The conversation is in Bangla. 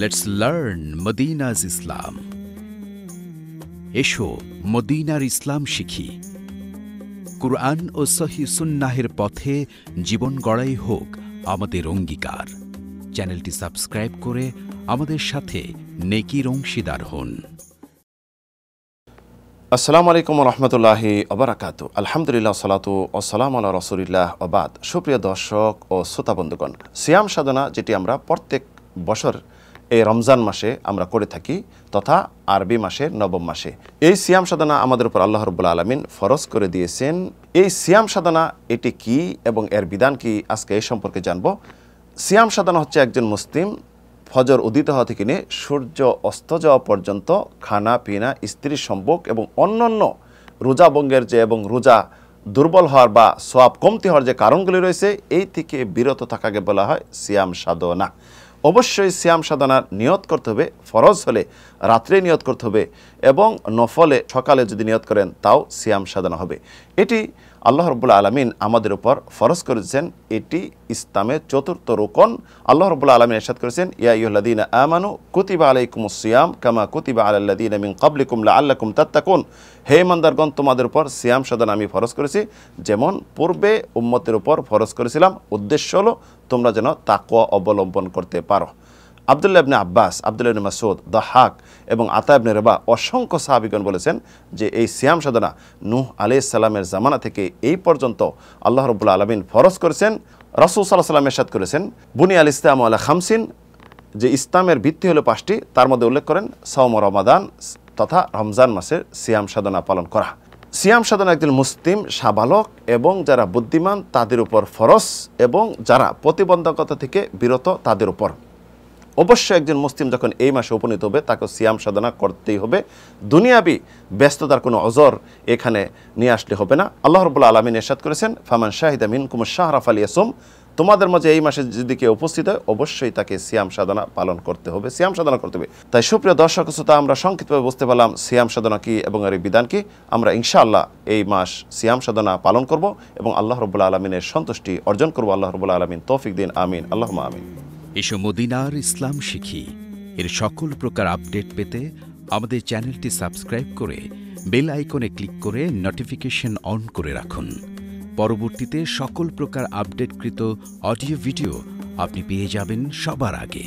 লেটস লার্ন মদিনাজ ইসলাম এসো মদিনার ইসলাম শিখি কুরআন ও সহি সুন্নাহের পথে জীবন গড়াই হোক আমাদের অঙ্গীকার চ্যানেলটি সাবস্ক্রাইব করে আমাদের সাথে নেকির অংশীদার হন আসসালামু আলাইকুম রহমতুল্লাহ অবরাকাত আলহামদুলিল্লাহ সালাতু ওসালাম আল্লাহ রসুলিল্লাহ অবাদ সুপ্রিয় দর্শক ও শ্রোতাবন্ধুগণ সিয়াম সাধনা যেটি আমরা প্রত্যেক বছর এই রমজান মাসে আমরা করে থাকি তথা আরবি মাসে নবম মাসে এই সিয়াম সাধনা আমাদের উপর আল্লাহ রবুল্লা আলমিন ফরজ করে দিয়েছেন এই সিয়াম সাধনা এটি কি এবং এর বিধান কি আজকে এই সম্পর্কে জানব সিয়াম সাধনা হচ্ছে একজন মুসলিম ফজর উদিত হওয়া থেকে নিয়ে সূর্য অস্ত যাওয়া পর্যন্ত খানা পিনা স্ত্রীর সম্ভোগ এবং অন্যান্য রোজাবঙ্গের যে এবং রোজা দুর্বল হওয়ার বা সোয়াব কমতি হওয়ার যে কারণগুলি রয়েছে এই থেকে বিরত থাকাকে বলা হয় সিয়াম সাধনা অবশ্যই সিয়াম সাধনার নিয়ত করতে হবে ফরজ হলে রাত্রে নিয়ত করতে হবে এবং নফলে সকালে যদি নিয়ত করেন তাও সিয়াম সাধনা হবে এটি আল্লাহ রবুল্লা আলমিন আমাদের উপর ফরজ করেছেন এটি ইসলামের চতুর্থ রোকন আল্লাহ রবুল্লা আলমিন এরশাদ করেছেন ইয়াইহ্লাদিন আমানু কুতিবা আলাইকুম সিয়াম কামা কুতিবা আলাল্লাদিন মিন কাবলিকুমলা আল্লাকুম তাত্তাকুন হে মন্দারগণ তোমাদের উপর সিয়াম সাধনা আমি ফরজ করেছি যেমন পূর্বে উম্মতের উপর ফরজ করেছিলাম উদ্দেশ্য হলো তোমরা যেন তাকোয়া অবলম্বন করতে পারো Abdullah Ibn Abbas Abdullah Ibn Masud Dahhak এবং আতা ইবনে রেবা অসংখ্য সাহাবিগণ বলেছেন যে এই সিয়াম সাধনা নুহ আলাইহিস সালামের জামানা থেকে এই পর্যন্ত আল্লাহ রবুল্লা আলমিন ফরজ করেছেন রাসুল সাল্লাহ সাল্লাম এরশাদ করেছেন বুনি আল ইসলাম আল্লাহ খামসিন যে ইসলামের ভিত্তি হলো পাঁচটি তার মধ্যে উল্লেখ করেন সৌম রমাদান তথা রমজান মাসের সিয়াম সাধনা পালন করা সিয়াম সাধন একজন মুসলিম সাবালক এবং যারা বুদ্ধিমান তাদের উপর ফরস এবং যারা প্রতিবন্ধকতা থেকে বিরত তাদের উপর অবশ্যই একজন মুসলিম যখন এই মাসে উপনীত হবে তাকে সিয়াম সাধনা করতেই হবে দুনিয়াবি ব্যস্ততার কোনো অজর এখানে নিয়ে আসলে হবে না আল্লাহ রবুল্লা আলমিন এরশাদ করেছেন ফামান শাহিদা মিন কুমুর শাহরাফ আসম তোমাদের মাঝে এই মাসে যদি কেউ উপস্থিত হয় অবশ্যই তাকে সিয়াম সাধনা পালন করতে হবে সিয়াম সাধনা করতে হবে তাই সুপ্রিয় দর্শক শ্রোতা আমরা সংক্ষিপ্তভাবে বুঝতে পারলাম সিয়াম সাধনা কি এবং এর বিধান কি আমরা ইনশাআল্লাহ এই মাস সিয়াম সাধনা পালন করব এবং আল্লাহ রবুল্লা আলমিনের সন্তুষ্টি অর্জন করব আল্লাহ রবুল্লা আলমিন তৌফিক দিন আমিন আল্লাহ আমিন এসব মদিনার ইসলাম শিখি এর সকল প্রকার আপডেট পেতে আমাদের চ্যানেলটি সাবস্ক্রাইব করে বেল আইকনে ক্লিক করে নোটিফিকেশন অন করে রাখুন পরবর্তীতে সকল প্রকার আপডেটকৃত অডিও ভিডিও আপনি পেয়ে যাবেন সবার আগে